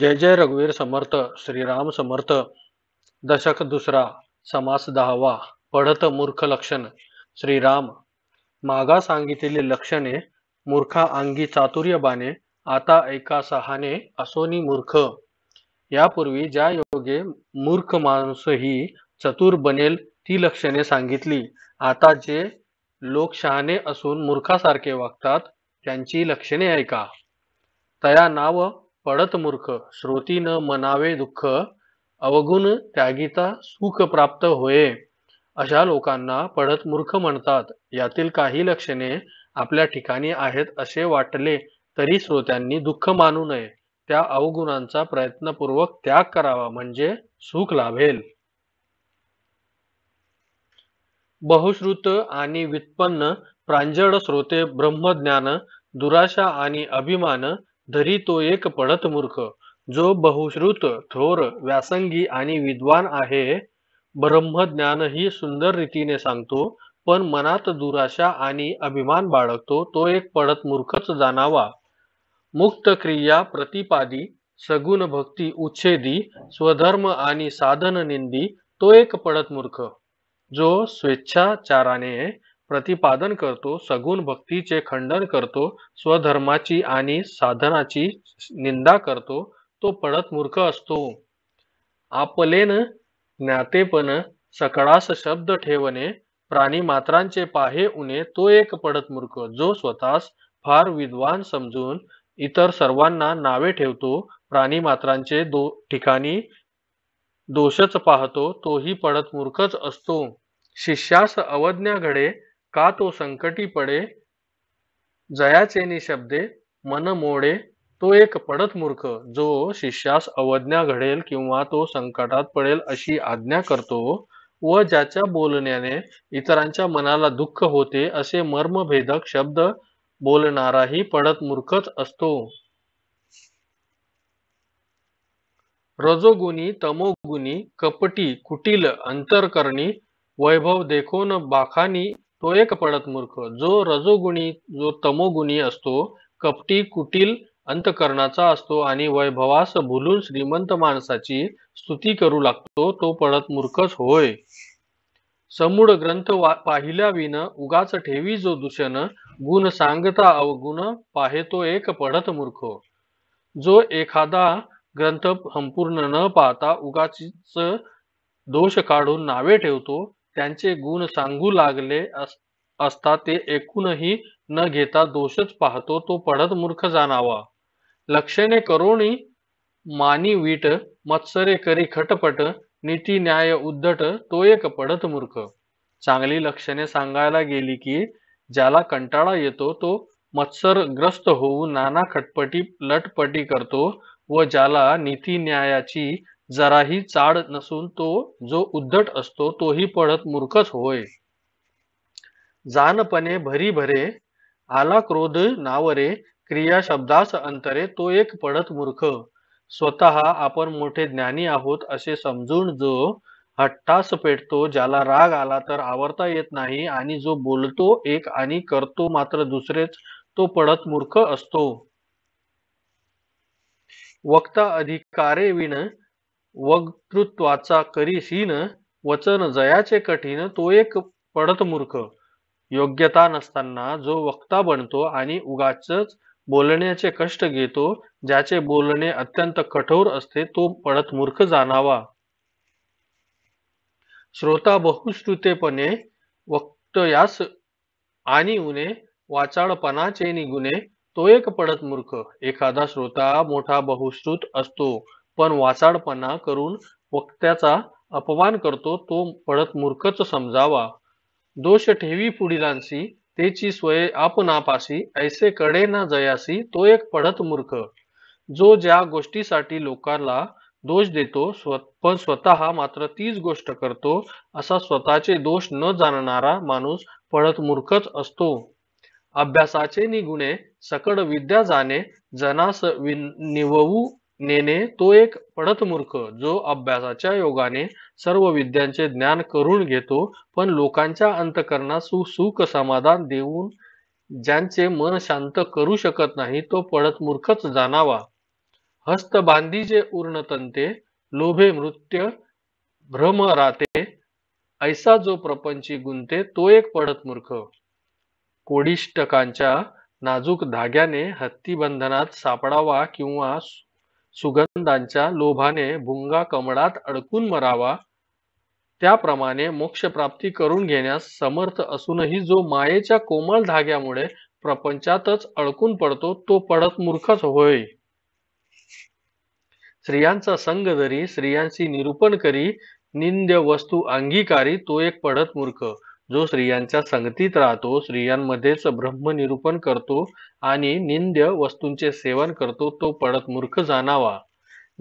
जय जय रघुवीर समर्थ श्रीराम समर्थ दशक दुसरा समास दहावा पढत मूर्ख लक्षण श्रीराम मागा सांगितलेली लक्षणे मूर्खा अंगी चातुर्य बाने आता एका सहाने असोनी मूर्ख यापूर्वी ज्या योगे मूर्ख माणूस ही चतुर बनेल ती लक्षणे सांगितली आता जे लोक शहाणे असून मूर्खासारखे वागतात त्यांची लक्षणे ऐका तया नाव पडत मूर्ख श्रोती न मनावे दुःख अवगुण त्यागीता सुख प्राप्त होये अशा लोकांना पडत मूर्ख म्हणतात यातील काही लक्षणे आपल्या ठिकाणी आहेत असे वाटले तरी श्रोत्यांनी दुःख मानू नये त्या अवगुणांचा प्रयत्नपूर्वक त्याग करावा म्हणजे सुख लाभेल बहुश्रुत आणि व्युत्पन्न प्रांजळ श्रोते ब्रह्मज्ञान दुराशा आणि अभिमान धरी तो एक पडत मूर्ख जो बहुश्रुत थोर व्यासंगी आणि विद्वान आहे ब्रह्मज्ञान ही सुंदर रीतीने सांगतो पण मनात दुराशा आणि अभिमान बाळगतो तो एक पडत मूर्खच जाणावा मुक्त क्रिया प्रतिपादी सगुण भक्ती उच्छेदी स्वधर्म आणि साधन निंदी तो एक पडत मूर्ख जो स्वेच्छाचाराने प्रतिपादन करतो सगुण भक्तीचे खंडन करतो स्वधर्माची आणि साधनाची निंदा करतो तो पडत मूर्ख असतो आपलेन ज्ञातेपण सकळास शब्द ठेवणे प्राणी मात्रांचे पाहे उणे तो एक पडत मूर्ख जो स्वतःस फार विद्वान समजून इतर सर्वांना नावे ठेवतो प्राणी मात्रांचे दो ठिकाणी दोषच पाहतो तोही पडत मूर्खच असतो शिष्यास अवज्ञा घडे का तो संकटी पडे जयाचेनी शब्दे मन मोडे तो एक पडत मूर्ख जो शिष्यास अवज्ञा घडेल किंवा तो संकटात पडेल अशी आज्ञा करतो व ज्याच्या बोलण्याने इतरांच्या मनाला दुःख होते असे मर्मभेदक शब्द बोलणाराही पडत मूर्खच असतो रजोगुणी तमोगुणी कपटी कुटील अंतरकरणी वैभव देखोन बाखानी तो एक पडत मूर्ख जो रजोगुणी जो तमोगुणी असतो कपटी कुटील अंतकरणाचा असतो आणि वैभवास भुलून श्रीमंत माणसाची स्तुती करू लागतो तो पडत मूर्खच होय समूळ ग्रंथ पाहिल्या विन उगाच ठेवी जो दुषण गुण सांगता अवगुण पाहे तो एक पडत मूर्ख जो एखादा ग्रंथ संपूर्ण न पाहता उगाच दोष काढून नावे ठेवतो त्यांचे गुण सांगू लागले असता ते एकूणही न घेता दोषच पाहतो तो पड़त मूर्ख जाणावा लक्षणे करोणी मानी वीट मत्सरे करी खटपट नीती न्याय उद्धट तो एक पडत मूर्ख चांगली लक्षणे सांगायला गेली की ज्याला कंटाळा येतो तो मत्सरग्रस्त होऊन नाना खटपटी लटपटी करतो व ज्याला नीती न्यायाची जराही चाड नसून तो जो उद्धट असतो तोही पडत मूर्खच होय जानपणे भरी भरे आला क्रोध नावरे क्रिया शब्दास अंतरे तो एक पडत मूर्ख स्वतः आपण मोठे ज्ञानी आहोत असे समजून जो हट्टास पेटतो ज्याला राग आला तर आवरता येत नाही आणि जो बोलतो एक आणि करतो मात्र दुसरेच तो पडत मूर्ख असतो वक्ता अधिकारे विण वक्तृत्वाचा करीशीन वचन जयाचे कठीण तो एक पडत मूर्ख योग्यता नसताना जो वक्ता बनतो आणि उगाच बोलण्याचे कष्ट घेतो ज्याचे बोलणे अत्यंत कठोर असते तो पडत मूर्ख जाणावा श्रोता बहुश्रुतेपणे वक्त यास आणि उने वाचाळपणाचे निगुणे तो एक पडत मूर्ख एखादा श्रोता मोठा बहुश्रुत असतो पण वाचाडपणा करून वक्त्याचा अपमान करतो तो पडत मूर्खच समजावा दोष ठेवी पुढिलांसी तेची स्वये आपणापाशी ऐसे कडे ना जयासी तो एक पडत मूर्ख जो ज्या गोष्टीसाठी लोकांना दोष देतो पण स्वतः मात्र तीच गोष्ट करतो असा स्वतःचे दोष न जाणणारा माणूस पडत मूर्खच असतो अभ्यासाचे निगुणे सकड विद्या जाणे जनास निववू नेने तो एक मूर्ख जो अभ्यासाच्या योगाने सर्व विद्यांचे ज्ञान करून घेतो पण लोकांच्या अंतकरणात सुख समाधान देऊन ज्यांचे मन शांत करू शकत नाही तो मूर्खच जाणावा हस्त जे उर्णतंते लोभे मृत्य भ्रम राते ऐसा जो प्रपंची गुंते तो एक मूर्ख कोडिष्टकांच्या नाजूक धाग्याने हत्तीबंधनात सापडावा किंवा सुगंधांच्या लोभाने भुंगा कमळात अडकून मरावा त्याप्रमाणे मोक्षप्राप्ती करून घेण्यास समर्थ असूनही जो मायेच्या कोमल धाग्यामुळे प्रपंचातच अडकून पडतो तो पडत मूर्खच होय स्त्रियांचा संग जरी स्त्रियांशी निरूपण करी निंद्य वस्तू अंगीकारी तो एक पडत मूर्ख जो स्त्रियांच्या संगतीत राहतो स्त्रियांमध्येच ब्रह्मनिरूपण करतो आणि निंद्य वस्तूंचे सेवन करतो तो पडत मूर्ख जाणावा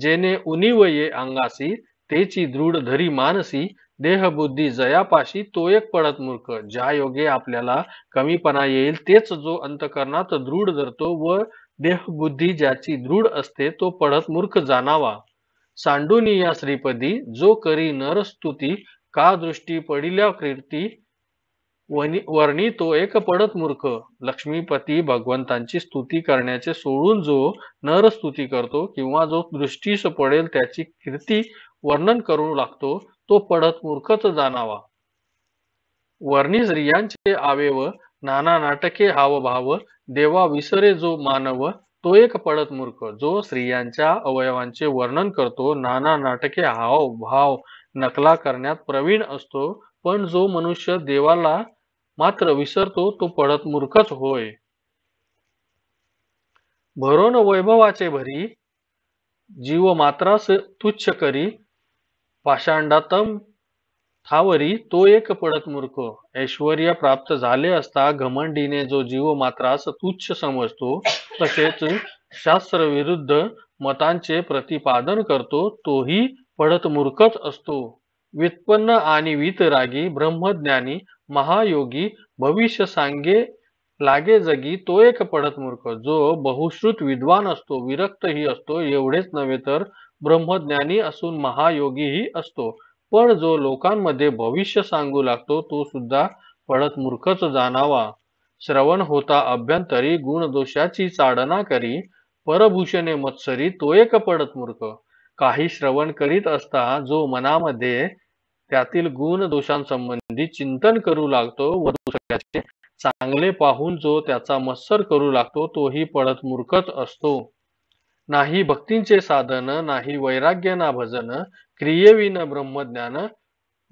जेने उनिवये अंगासी तेची दृढ धरी मानसी देहबुद्धी जयापाशी तो एक पडत मूर्ख ज्या योगे आपल्याला कमीपणा येईल तेच जो अंतकरणात दृढ धरतो व देहबुद्धी ज्याची दृढ असते तो पडत मूर्ख जाणावा सांडुनी या श्रीपदी जो करी नरस्तुती का दृष्टी पडिल्या कीर्ती वर्णी तो एक पडत मूर्ख लक्ष्मीपती भगवंतांची स्तुती करण्याचे सोडून जो नर स्तुती करतो किंवा जो दृष्टीस पडेल त्याची कीर्ती वर्णन करू लागतो तो पडत मूर्खच जाणावा वर्णी स्त्रियांचे आवेव नाना नाटके हावभाव देवा विसरे जो मानव तो एक पडत मूर्ख जो स्त्रियांच्या अवयवांचे वर्णन करतो नाना नाटके हाव भाव नकला करण्यात प्रवीण असतो पण जो मनुष्य देवाला मात्र विसरतो तो पडत मूर्खच होय भरून वैभवाचे भरी जीव मात्रास तुच्छ करी पाषांडातम थावरी तो एक पडत मूर्ख ऐश्वर प्राप्त झाले असता घमंडीने जो जीव मात्रास तुच्छ समजतो तसेच शास्त्र विरुद्ध मतांचे प्रतिपादन करतो तोही पडत मूर्खच असतो व्युत्पन्न आणि वितरागी ब्रह्मज्ञानी महायोगी भविष्य सांगे लागे जगी तो एक पडत मूर्ख जो बहुश्रुत विद्वान असतो विरक्तही असतो एवढेच नव्हे तर ब्रह्मज्ञानी असून महायोगीही असतो पण जो लोकांमध्ये भविष्य सांगू लागतो तो सुद्धा पडत मूर्खच जाणावा श्रवण होता अभ्यंतरी दोषाची चाडना करी परभूषणे मत्सरी तो एक पडत मूर्ख काही श्रवण करीत असता जो मनामध्ये त्यातील गुण दोषांसंबंधी चिंतन करू लागतो व दुसऱ्याचे चांगले पाहून जो त्याचा मत्सर करू लागतो तोही पडत मूर्खत असतो नाही भक्तींचे साधन नाही वैराग्य ना भजन क्रियेविन ब्रह्मज्ञान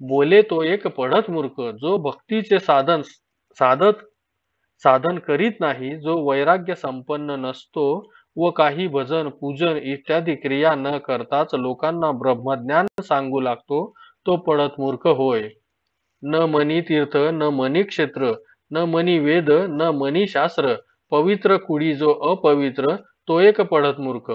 बोले तो एक पडत मूर्ख जो भक्तीचे साधन साधत साधन करीत नाही जो वैराग्य संपन्न नसतो व काही भजन पूजन इत्यादी क्रिया न करताच लोकांना ब्रह्मज्ञान सांगू लागतो तो पडत मूर्ख होय न मनी तीर्थ न मनी क्षेत्र न मनी वेद न मनी शास्त्र पवित्र कुडी जो अपवित्र तो एक पडत मूर्ख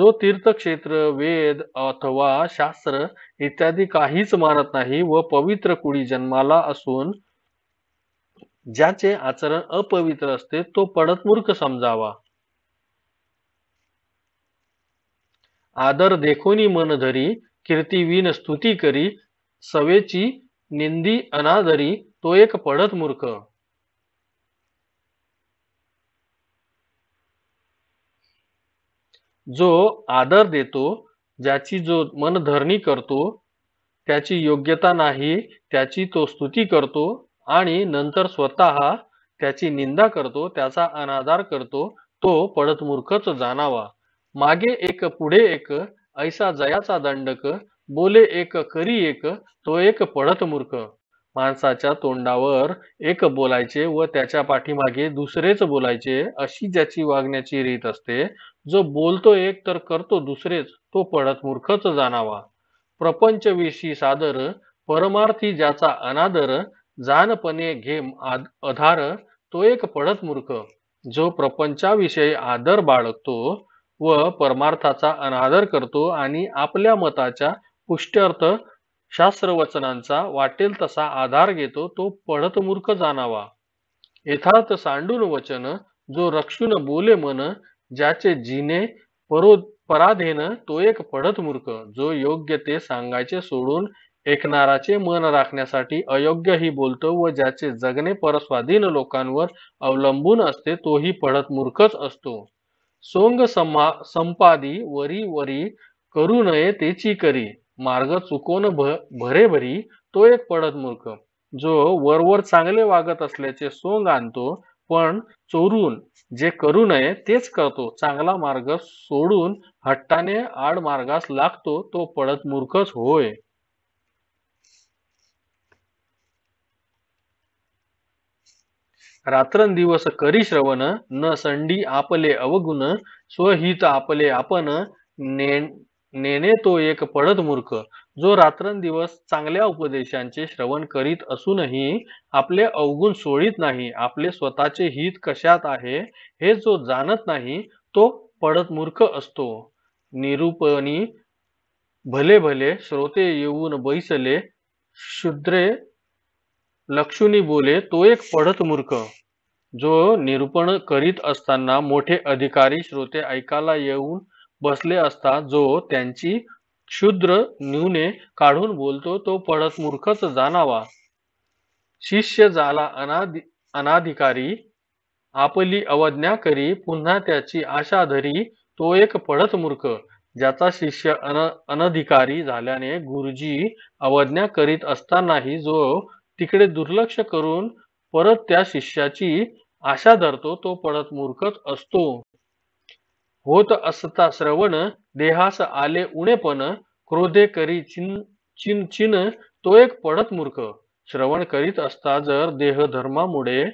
जो तीर्थक्षेत्र वेद अथवा शास्त्र इत्यादी काहीच मानत नाही व पवित्र कुडी जन्माला असून ज्याचे आचरण अपवित्र असते तो पडत मूर्ख समजावा आदर देखोनी मन धरी कीर्तिवीन स्तुती करी सवेची निंदी अनादरी तो एक पडत मूर्ख जो आदर देतो ज्याची जो मनधरणी करतो त्याची योग्यता नाही त्याची तो स्तुती करतो आणि नंतर स्वतः त्याची निंदा करतो त्याचा अनादार करतो तो पडत मूर्खच जाणावा मागे एक पुढे एक ऐसा जयाचा दंडक बोले एक करी एक तो एक पडत मूर्ख माणसाच्या तोंडावर एक बोलायचे व त्याच्या पाठीमागे दुसरेच बोलायचे अशी ज्याची वागण्याची रीत असते जो बोलतो एक तर करतो दुसरेच तो पडत मूर्खच जाणावा प्रपंच सादर परमार्थी ज्याचा अनादर जाणपणे घे आधार तो एक पडत मूर्ख जो प्रपंचाविषयी आदर बाळगतो व परमार्थाचा अनादर करतो आणि आपल्या मताच्या पुष्ट्यर्थ शास्त्रवचनांचा वाटेल तसा आधार घेतो तो मूर्ख जाणावा यथार्थ सांडून वचन जो रक्षून बोले मन ज्याचे जिने परो पराधेन तो एक पडत मूर्ख जो योग्य ते सांगायचे सोडून एकनाराचे मन राखण्यासाठी अयोग्य ही बोलतो व ज्याचे जगणे परस्वाधीन लोकांवर अवलंबून असते तोही पडत मूर्खच असतो सोंग समा संपादी वरी वरी करू नये तेची करी मार्ग चुकोन भरी तो एक पडत मूर्ख जो वरवर चांगले वागत असल्याचे सोंग आणतो पण चोरून जे करू नये तेच करतो चांगला मार्ग सोडून हट्टाने आड मार्गास लागतो तो पडत मूर्खच होय रात्रंदिवस करी श्रवण न संडी आपले अवगुण स्वहित आपले आपण ने, नेने तो एक पडत मूर्ख जो रात्रंदिवस चांगल्या उपदेशांचे श्रवण करीत असूनही आपले अवगुण सोडित नाही आपले स्वतःचे हित कशात आहे हे जो जाणत नाही तो पडत मूर्ख असतो निरूपणी भले भले श्रोते येऊन बैसले शूद्रे लक्ष्मी बोले तो एक पढत मूर्ख जो निरूपण करीत असताना मोठे अधिकारी श्रोते ऐकायला येऊन बसले असता जो त्यांची क्षुद्र न्यूने काढून बोलतो तो पडत मूर्खच जाणावा शिष्य झाला अनादि अनाधिकारी आपली अवज्ञा करी पुन्हा त्याची आशा धरी तो एक पडत मूर्ख ज्याचा शिष्य अन अनधिकारी झाल्याने गुरुजी अवज्ञा करीत असतानाही जो तिकडे दुर्लक्ष करून परत त्या शिष्याची आशा धरतो तो पड़त मूर्खच असतो होत असता श्रवण देहास आले उणेपण क्रोधे करी चिन चिन चिन तो एक पडत मूर्ख श्रवण करीत असता जर देह धर्मामुळे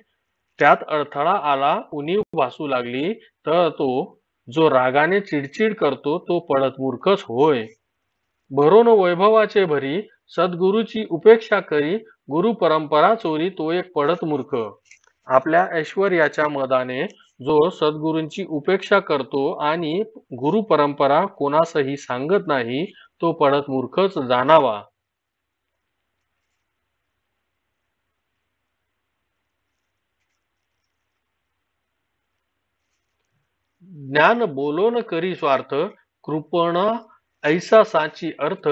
त्यात अडथळा आला उणीव भासू लागली तर तो जो रागाने चिडचिड करतो तो पडत मूर्खच होय भरून वैभवाचे भरी सद्गुरूची उपेक्षा करी गुरु परंपरा चोरी तो एक पडत मूर्ख आपल्या ऐश्वर्याच्या मदाने जो सद्गुरूंची उपेक्षा करतो आणि गुरु परंपरा कोणासही सांगत नाही तो पडत मूर्खच जाणावा ज्ञान बोलोन करी स्वार्थ कृपण ऐसा साची अर्थ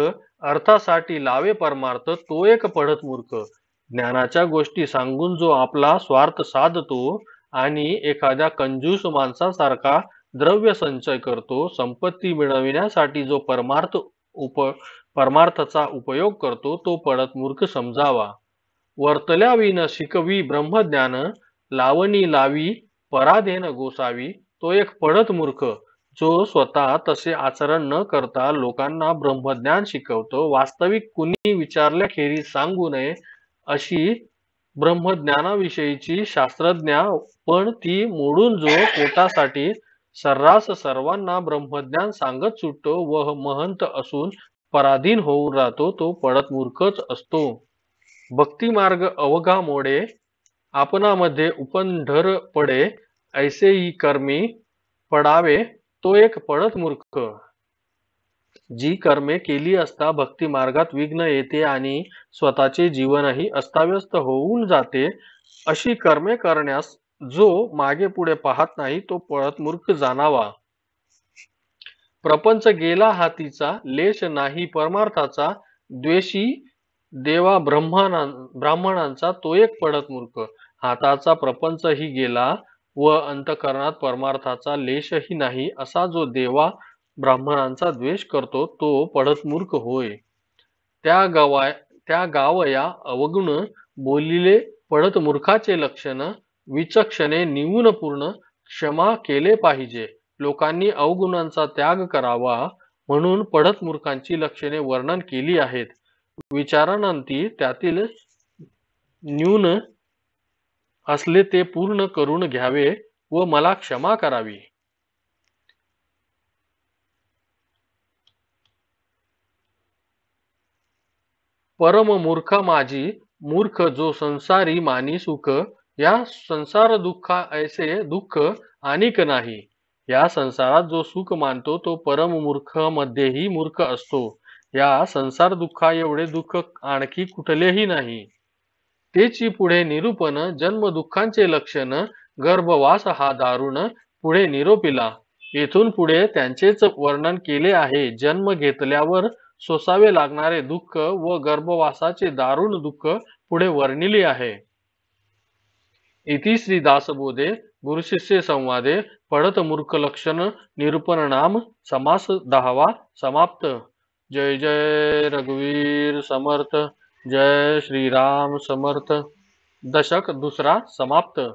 अर्थासाठी लावे परमार्थ तो एक पडत मूर्ख ज्ञानाच्या गोष्टी सांगून जो आपला स्वार्थ साधतो आणि एखाद्या कंजूस माणसासारखा द्रव्य संचय करतो संपत्ती मिळविण्यासाठी जो परमार्थ उप परमार्थाचा उपयोग करतो तो पडत मूर्ख समजावा वर्तल्याविन शिकवी ब्रह्मज्ञान लावणी लावी पराधेन गोसावी तो एक पडत मूर्ख जो स्वतः तसे आचरण न करता लोकांना ब्रह्मज्ञान शिकवतो वास्तविक कुणी विचारल्याखेरीज सांगू नये अशी ब्रह्मज्ञानाविषयीची शास्त्रज्ञा पण ती मोडून जो पोटासाठी सर्रास सर्वांना ब्रह्मज्ञान सांगत सुटतो व महंत असून पराधीन होऊन राहतो तो पडत मूर्खच असतो भक्तिमार्ग मोडे आपणामध्ये उपंढर पडे ही कर्मी पडावे तो एक पड़त मूर्ख जी कर्मे केली असता भक्ती मार्गात विघ्न येते आणि स्वतःचे जीवनही अस्ताव्यस्त होऊन जाते अशी कर्मे करण्यास जो मागे पुढे पाहत नाही तो पळत मूर्ख जाणावा प्रपंच गेला हातीचा लेश नाही परमार्थाचा द्वेषी देवा ब्रह्मा ब्राह्मणांचा तो एक पडत मूर्ख हाताचा प्रपंच ही गेला व अंतकरणात परमार्थाचा लेशही नाही असा जो देवा ब्राह्मणांचा द्वेष करतो तो पडतमूर्ख होय त्या गावाय त्या गावया अवगुण बोलिले मूर्खाचे लक्षण विचक्षणे निवून पूर्ण क्षमा केले पाहिजे लोकांनी अवगुणांचा त्याग करावा म्हणून पडत मूर्खांची लक्षणे वर्णन केली आहेत विचारानंती त्यातील न्यून असले ते पूर्ण करून घ्यावे व मला क्षमा करावी परम मूर्ख माझी मूर्ख जो संसारी मानी सुख या संसार दुःखा ऐसे दुःख आणिक नाही या संसारात जो सुख मानतो तो परम मूर्ख मध्येही मूर्ख असतो या संसार दुःखा एवढे दुःख आणखी कुठलेही नाही तेची पुढे निरूपण जन्म दुःखांचे लक्षण गर्भवास हा दारुण पुढे निरोपिला येथून पुढे त्यांचेच वर्णन केले आहे जन्म घेतल्यावर सोसावे लागणारे दुःख व गर्भवासाचे दारुण दुःख पुढे वर्णिले आहे इति श्री दासबोधे गुरुशिष्य संवादे पडत मूर्ख लक्षण निरूपण नाम समास दहावा समाप्त जय जय रघुवीर समर्थ जय राम, समर्थ दशक दुसरा समाप्त